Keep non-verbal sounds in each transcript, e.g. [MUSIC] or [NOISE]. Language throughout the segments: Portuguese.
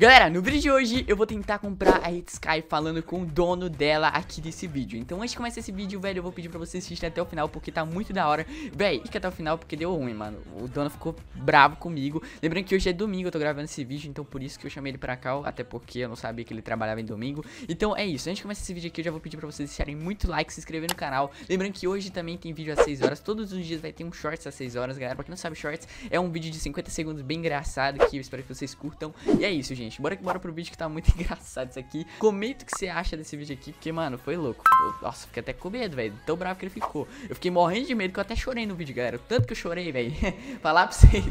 Galera, no vídeo de hoje eu vou tentar comprar a Hit Sky falando com o dono dela aqui desse vídeo. Então antes de começar esse vídeo, velho, eu vou pedir pra vocês assistirem até o final porque tá muito da hora. Véi, fica até o final porque deu ruim, mano. O dono ficou bravo comigo. Lembrando que hoje é domingo, eu tô gravando esse vídeo, então por isso que eu chamei ele pra cá, até porque eu não sabia que ele trabalhava em domingo. Então é isso, antes de começar esse vídeo aqui eu já vou pedir pra vocês deixarem muito like, se inscrever no canal. Lembrando que hoje também tem vídeo às 6 horas, todos os dias vai ter um shorts às 6 horas, galera. Pra quem não sabe, shorts é um vídeo de 50 segundos bem engraçado que eu espero que vocês curtam. E é isso, gente gente. Bora que bora pro vídeo que tá muito [LAUGHS] engraçado isso aqui. Comenta o que você acha desse vídeo aqui, porque, mano, foi louco. Eu, nossa, fiquei até com medo, velho. Tão bravo que ele ficou. Eu fiquei morrendo de medo que eu até chorei no vídeo, galera. tanto que eu chorei, velho. [LAUGHS] Falar pra vocês.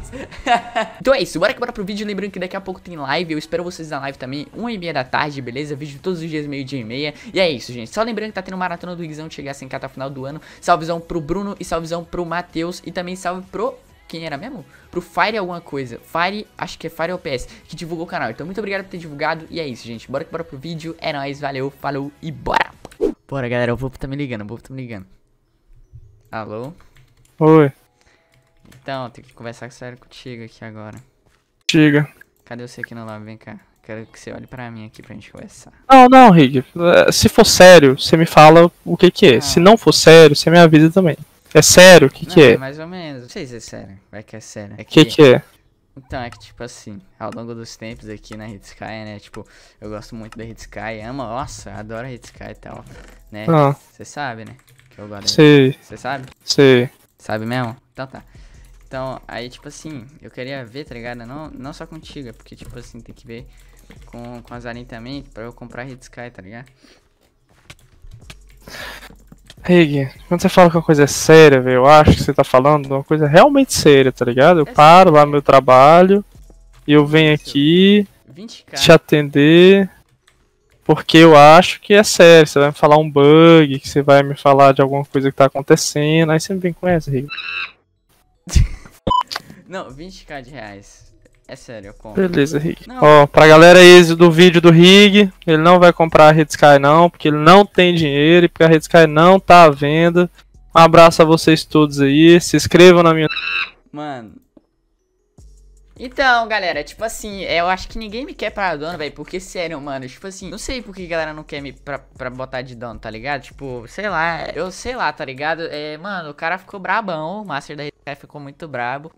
[LAUGHS] então é isso, bora que bora pro vídeo. Lembrando que daqui a pouco tem live. Eu espero vocês na live também, 1h30 da tarde, beleza? Vídeo todos os dias, meio-dia e meia. E é isso, gente. Só lembrando que tá tendo maratona do Igzão chegar sem assim, até tá o final do ano. Salvezão pro Bruno e salvezão pro Matheus. E também salve pro quem era mesmo? Pro Fire alguma coisa. Fire, acho que é Fire OPS, que divulgou o canal. Então muito obrigado por ter divulgado. E é isso, gente. Bora que bora pro vídeo. É nóis, valeu, falou e bora. Bora, galera. O Vovô tá me ligando, o Vovô tá me ligando. Alô? Oi. Então, tem que conversar sério contigo aqui agora. Chega. Cadê você aqui no lobby? Vem cá. Quero que você olhe pra mim aqui pra gente conversar. Não, não, Rig. É, se for sério, você me fala o que que é. Ah. Se não for sério, você me avisa também. É sério? O que, que é? é? Mais ou menos. Não sei se é sério. Vai que é sério. O é, é que, que, que é? Então, é que, tipo assim, ao longo dos tempos aqui na Sky, né? Tipo, eu gosto muito da Sky, amo, nossa, adoro a Sky e tal, né? Ah. Você ah. sabe, né? Que eu gosto Sim. Você sabe? Sim. Sabe mesmo? Então tá. Então, aí, tipo assim, eu queria ver, tá ligado? Não, não só contigo, é porque, tipo assim, tem que ver com, com a Zarin também pra eu comprar a Sky, tá ligado? Rig, quando você fala que uma coisa é séria, velho, eu acho que você tá falando de uma coisa realmente séria, tá ligado? Eu é paro lá no meu trabalho e eu venho aqui te atender porque eu acho que é sério. Você vai me falar um bug, que você vai me falar de alguma coisa que tá acontecendo, aí você me vem com essa, Rig. [LAUGHS] Não, 20k de reais. É sério, eu compro. Beleza, Rig. Ó, pra galera aí do vídeo do Rig, ele não vai comprar a Red Sky não, porque ele não tem dinheiro e porque a Red Sky não tá à venda. Um abraço a vocês todos aí, se inscrevam na minha... Mano... Então, galera, tipo assim, é, eu acho que ninguém me quer pra dono, velho, porque sério, mano, tipo assim, não sei por que a galera não quer me pra, pra botar de dono, tá ligado? Tipo, sei lá, eu sei lá, tá ligado? É, mano, o cara ficou brabão, o Master da Red Sky ficou muito brabo. [LAUGHS]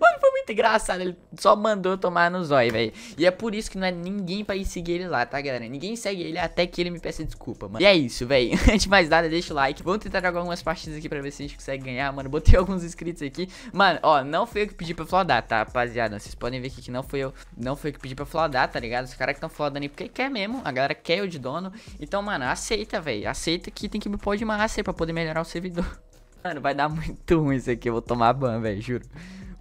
mano, foi muito muito engraçado. Ele só mandou tomar no zóio, velho. E é por isso que não é ninguém pra ir seguir ele lá, tá, galera? Ninguém segue ele até que ele me peça desculpa, mano. E é isso, velho. [LAUGHS] Antes de mais nada, deixa o like. Vamos tentar jogar algumas partidas aqui pra ver se a gente consegue ganhar, mano. Botei [LAUGHS] alguns inscritos aqui. Mano, ó, não foi eu que pedi pra flodar, tá, rapaziada? Vocês podem ver aqui que não foi eu. Não foi eu que pedi pra flodar, tá ligado? Os caras que estão flodando aí porque quer mesmo. A galera quer eu de dono. Então, mano, aceita, velho. Aceita que tem que me pôr de aí pra poder melhorar o servidor. [LAUGHS] Mano, vai dar muito ruim isso aqui, eu vou tomar ban, velho, juro.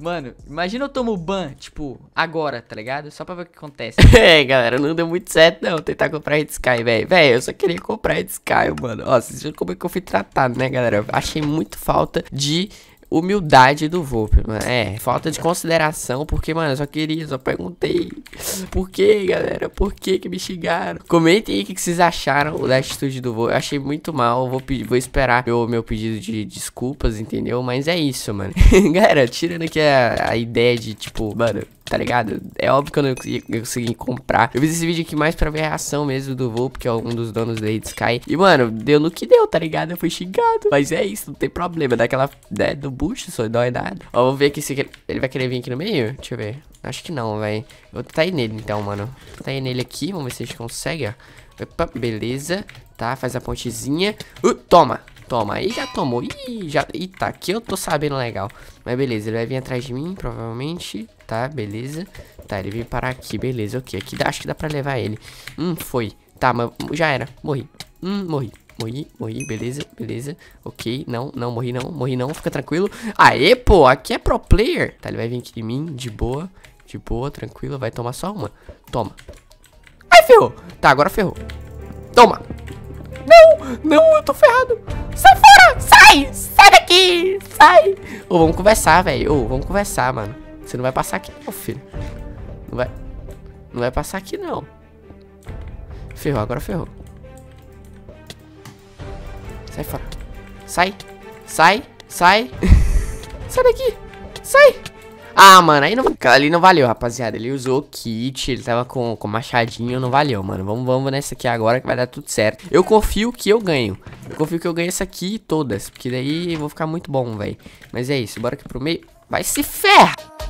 Mano, imagina eu tomo ban, tipo, agora, tá ligado? Só pra ver o que acontece. [LAUGHS] é, galera, não deu muito certo, não. Tentar comprar Red Sky, velho. Velho, eu só queria comprar Red Sky, mano. Ó, vocês viram como é que eu fui tratado, né, galera? Achei muito falta de humildade do Volpe, mano. É? é, falta de consideração, porque, mano, eu só queria, só perguntei. Por que, galera? Por que que me xingaram? Comentem aí o que, que vocês acharam da atitude do Volpe. Eu achei muito mal, vou, vou esperar meu, meu pedido de desculpas, entendeu? Mas é isso, mano. [LAUGHS] galera, tirando aqui a, a ideia de, tipo, mano, tá ligado? É óbvio que eu não consegui, consegui comprar. Eu fiz esse vídeo aqui mais pra ver a reação mesmo do voo, porque é um dos donos da Rede Sky. E, mano, deu no que deu, tá ligado? Eu fui xingado. Mas é isso, não tem problema. Daquela, né, do bucho, só dói nada. Ó, vamos ver aqui se ele vai querer vir aqui no meio. Deixa eu ver. Acho que não, velho. Vou tentar tá ir nele, então, mano. Vou tentar tá ir nele aqui, vamos ver se a gente consegue, ó. Opa, beleza. Tá, faz a pontezinha. Uh, toma! Toma, aí já tomou. Ih, já... Eita, aqui eu tô sabendo legal. Mas beleza, ele vai vir atrás de mim, provavelmente. Tá, beleza. Tá, ele veio parar aqui, beleza, ok. Aqui dá, acho que dá pra levar ele. Hum, foi. Tá, mas já era. Morri. Hum, morri. Morri, morri, beleza, beleza Ok, não, não, morri não, morri não Fica tranquilo, aê pô, aqui é pro player Tá, ele vai vir aqui em mim, de boa De boa, tranquilo, vai tomar só uma Toma Ai, ferrou, tá, agora ferrou Toma não, não, eu tô ferrado Sai! Sai daqui! Sai! Ô, vamos conversar, velho. Ô, vamos conversar, mano. Você não vai passar aqui, não, filho. Não vai... Não vai passar aqui, não. Ferrou, agora ferrou. Sai fora. Sai. Sai. Sai. [LAUGHS] sai daqui. Sai. Ah, mano, aí não, ali não valeu, rapaziada. Ele usou kit, ele tava com, com machadinho, não valeu, mano. Vamos, vamos nessa aqui agora que vai dar tudo certo. Eu confio que eu ganho. Eu confio que eu ganho essa aqui e todas, porque daí eu vou ficar muito bom, velho. Mas é isso, bora aqui pro meio. Vai se ferra!